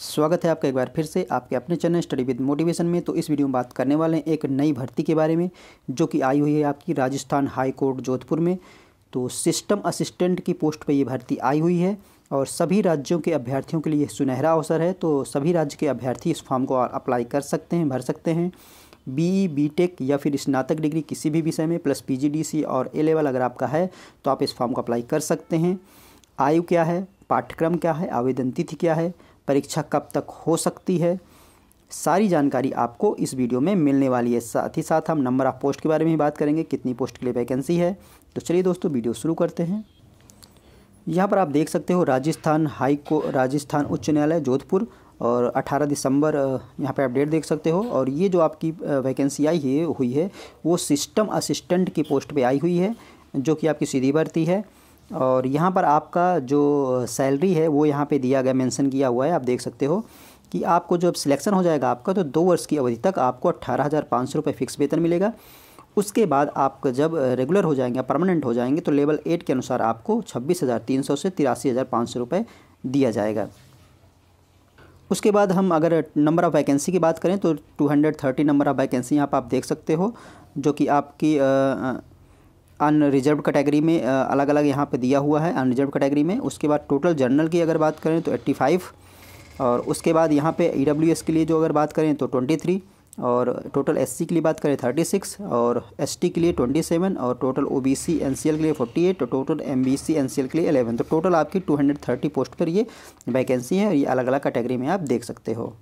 स्वागत है आपका एक बार फिर से आपके अपने चैनल स्टडी विद मोटिवेशन में तो इस वीडियो में बात करने वाले हैं एक नई भर्ती के बारे में जो कि आई हुई है आपकी राजस्थान हाई कोर्ट जोधपुर में तो सिस्टम असिस्टेंट की पोस्ट पर ये भर्ती आई हुई है और सभी राज्यों के अभ्यर्थियों के लिए सुनहरा अवसर है तो सभी राज्य के अभ्यर्थी इस फॉर्म को अप्लाई कर सकते हैं भर सकते हैं बी बी टेक या फिर स्नातक डिग्री किसी भी विषय में plus P G D C और ए लेवल अगर आपका है तो आप इस फॉर्म को अप्लाई कर सकते हैं आयु क्या है पाठ्यक्रम क्या है आवेदन तिथि क्या है परीक्षा कब तक हो सकती है सारी जानकारी आपको इस वीडियो में मिलने वाली है साथ ही साथ हम नंबर ऑफ पोस्ट के बारे में ही बात करेंगे कितनी पोस्ट के लिए वैकेंसी है तो चलिए दोस्तों वीडियो शुरू करते हैं यहाँ पर आप देख सकते हो राजस्थान हाई को राजस्थान उच्च न्यायालय जोधपुर और 18 दिसंबर यहाँ पे अपडेट देख सकते हो और ये जो आपकी वैकेंसी आई है हुई है वो सिस्टम असिस्टेंट की पोस्ट पे आई हुई है जो कि आपकी सीधी भर्ती है और यहाँ पर आपका जो सैलरी है वो यहाँ पे दिया गया मेंशन किया हुआ है आप देख सकते हो कि आपको जब सिलेक्शन हो जाएगा आपका तो दो वर्ष की अवधि तक आपको अट्ठारह हज़ार पाँच सौ रुपये फिक्स वेतन मिलेगा उसके बाद आप जब रेगुलर हो जाएंगे परमानेंट हो जाएंगे तो लेवल एट के अनुसार आपको छब्बीस हज़ार तीन सौ से तिरासी हज़ार पाँच सौ रुपये दिया जाएगा उसके बाद हम अगर नंबर ऑफ़ वैकेंसी की बात करें तो two hundred thirty number of vacancy यहाँ पर आप देख सकते हो जो कि आपकी अनरिजर्व कैटेगरी में अलग अलग यहाँ पे दिया हुआ है अनरिजर्व कैटेगरी में उसके बाद टोटल जनरल की अगर बात करें तो 85 और उसके बाद यहाँ पे ई e के लिए जो अगर बात करें तो 23 और टोटल एससी के लिए बात करें 36 और एसटी के लिए 27 और टोटल ओबीसी एनसीएल के लिए 48 और टोटल एम बी के लिए एलेवन तो टोटल आपकी टू पोस्ट पर ये वैकेंसी है और ये अलग अलग कैटेगरी में आप देख सकते हो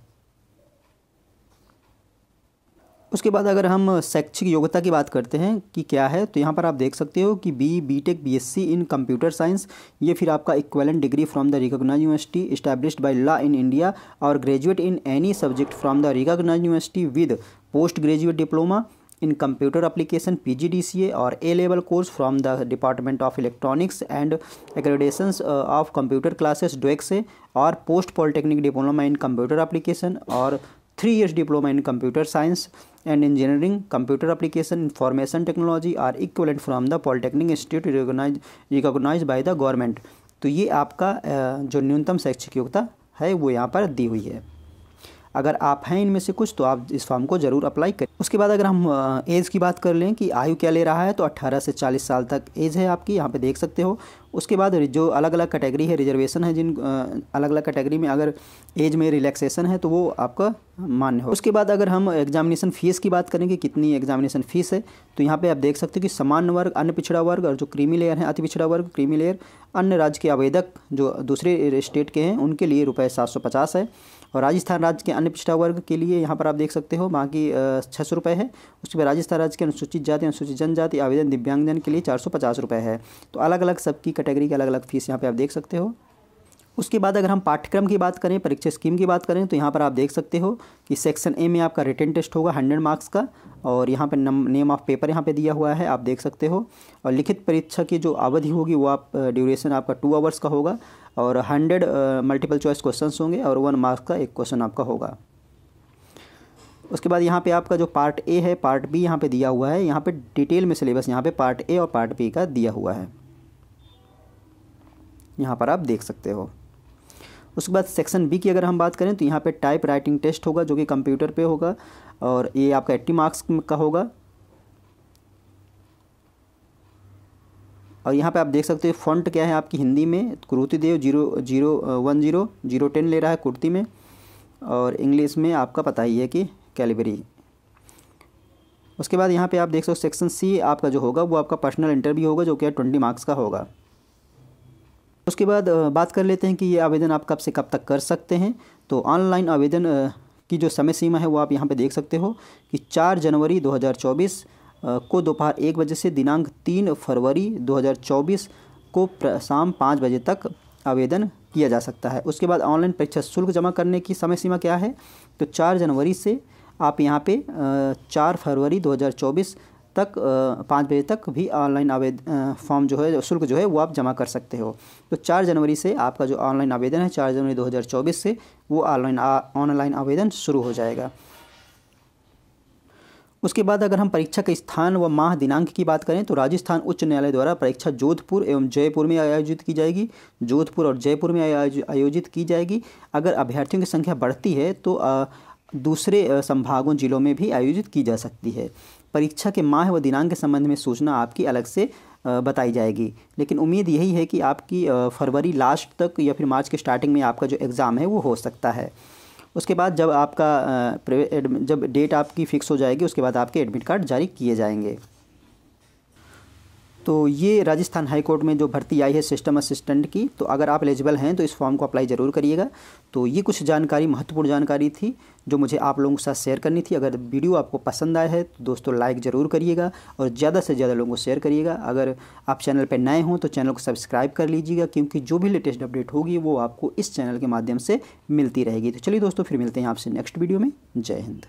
उसके बाद अगर हम शैक्षिक योग्यता की बात करते हैं कि क्या है तो यहाँ पर आप देख सकते हो कि B B tech B S C in computer science ये फिर आपका equivalent degree from the recognise university established by law in India और graduate in any subject from the recognise university with post graduate diploma in computer application P G D C A और A level course from the department of electronics and accreditation of computer classes DOEACC से और post polytechnic diploma in computer application और three years diploma in computer science and engineering computer application information technology are equal from the polytechnic institute recognise recognise by the government तो ये आपका जो न्यूनतम शैक्षिक योग्यता है वो यहाँ पर दी हुई है अगर आप हैं इनमें से कुछ तो आप इस फॉर्म को ज़रूर अप्लाई करें उसके बाद अगर हम एज की बात कर लें कि आयु क्या ले रहा है तो 18 से 40 साल तक एज है आपकी यहाँ पे देख सकते हो उसके बाद जो अलग अलग कैटेगरी है रिजर्वेशन है जिन अलग अलग कैटेगरी में अगर एज में रिलैक्सेशन है तो वो आपका मान्य हो उसके बाद अगर हम एग्जामिनेशन फ़ीस की बात करेंगे कि कितनी एग्जामिनेशन फ़ीस है तो यहाँ पे आप देख सकते हो कि सामान्य वर्ग अन्य पिछड़ा वर्ग और जो क्रीमी लेयर है अति पिछड़ा वर्ग क्रीमी लेयर अन्य राज्य के आवेदक जो दूसरे स्टेट के हैं उनके लिए रुपये सात है और राजस्थान राज्य के अन्य पिछड़ा वर्ग के लिए यहाँ पर आप देख सकते हो वहाँ की छः सौ रुपये है उसके बाद राजस्थान राज्य के अनुसूचित जाति अनुसूचित जनजाति आवेदन दिव्यांगजन के लिए चार सौ पचास रुपये है तो अलग अलग सबकी कैटेगरी की अलग अलग फीस यहाँ पर आप देख सकते हो उसके बाद अगर हम पाठ्यक्रम की बात करें परीक्षा स्कीम की बात करें तो यहाँ पर आप देख सकते हो कि सेक्शन ए में आपका रिटर्न टेस्ट होगा हंड्रेड मार्क्स का और यहाँ पर नम नेम ऑफ पेपर यहाँ पे दिया हुआ है आप देख सकते हो और लिखित परीक्षा की जो अवधि होगी वो आप ड्यूरेशन आपका टू आवर्स का होगा और हंड्रेड मल्टीपल चॉइस क्वेश्चन होंगे और वन मार्क्स का एक क्वेश्चन आपका होगा उसके बाद यहाँ पे आपका जो पार्ट ए है पार्ट बी यहाँ पे दिया हुआ है यहाँ पे डिटेल में सिलेबस यहाँ पे पार्ट ए और पार्ट बी का दिया हुआ है यहाँ पर आप देख सकते हो उसके बाद सेक्शन बी की अगर हम बात करें तो यहाँ पे टाइप राइटिंग टेस्ट होगा जो कि कंप्यूटर पे होगा और ये आपका एट्टी मार्क्स का होगा और यहाँ पे आप देख सकते हो फॉन्ट क्या है आपकी हिंदी में Kruti Dev zero zero one zero zero ten ले रहा है कुर्ती में और इंग्लिश में आपका पता ही है कि कैलिबरी उसके बाद यहाँ पे आप देख सकते हो सेक्शन सी आपका जो होगा वो आपका पर्सनल इंटरव्यू होगा जो कि ट्वेंटी मार्क्स का होगा उसके बाद बात कर लेते हैं कि ये आवेदन आप कब से कब तक कर सकते हैं तो ऑनलाइन आवेदन की जो समय सीमा है वो आप यहाँ पर देख सकते हो कि चार जनवरी दो को दोपहर एक बजे से दिनांक तीन फरवरी 2024 को शाम पाँच बजे तक आवेदन किया जा सकता है उसके बाद ऑनलाइन परीक्षा शुल्क जमा करने की समय सीमा क्या है तो चार जनवरी से आप यहाँ पे चार फरवरी 2024 तक पाँच बजे तक भी ऑनलाइन आवेदन फॉर्म जो है शुल्क जो है वो आप जमा कर सकते हो तो चार जनवरी से आपका जो ऑनलाइन आवेदन है चार जनवरी 2024 से वो ऑनलाइन ऑनलाइन आवेदन शुरू हो जाएगा उसके बाद अगर हम परीक्षा के स्थान व माह दिनांक की बात करें तो राजस्थान उच्च न्यायालय द्वारा परीक्षा जोधपुर एवं जयपुर में आयोजित की जाएगी जोधपुर और जयपुर में आयोजित की जाएगी अगर अभ्यर्थियों की संख्या बढ़ती है तो दूसरे संभागों जिलों में भी आयोजित की जा सकती है परीक्षा के माह व दिनांक के संबंध में सूचना आपकी अलग से बताई जाएगी लेकिन उम्मीद यही है कि आपकी फरवरी लास्ट तक या फिर मार्च के स्टार्टिंग में आपका जो एग्ज़ाम है वो हो सकता है उसके बाद जब आपका जब डेट आपकी फ़िक्स हो जाएगी उसके बाद आपके एडमिट कार्ड जारी किए जाएंगे तो ये राजस्थान हाई कोर्ट में जो भर्ती आई है सिस्टम असिस्टेंट की तो अगर आप एलिजिबल हैं तो इस फॉर्म को अप्लाई ज़रूर करिएगा तो ये कुछ जानकारी महत्वपूर्ण जानकारी थी जो मुझे आप लोगों के साथ शेयर करनी थी अगर वीडियो आपको पसंद आया है तो दोस्तों लाइक ज़रूर करिएगा और ज़्यादा से ज़्यादा लोगों को शेयर करिएगा अगर आप चैनल पर नए हों तो चैनल को सब्सक्राइब कर लीजिएगा क्योंकि जो भी लेटेस्ट अपडेट होगी वो आपको इस चैनल के माध्यम से मिलती रहेगी तो चलिए दोस्तों फिर मिलते हैं आपसे नेक्स्ट वीडियो में जय हिंद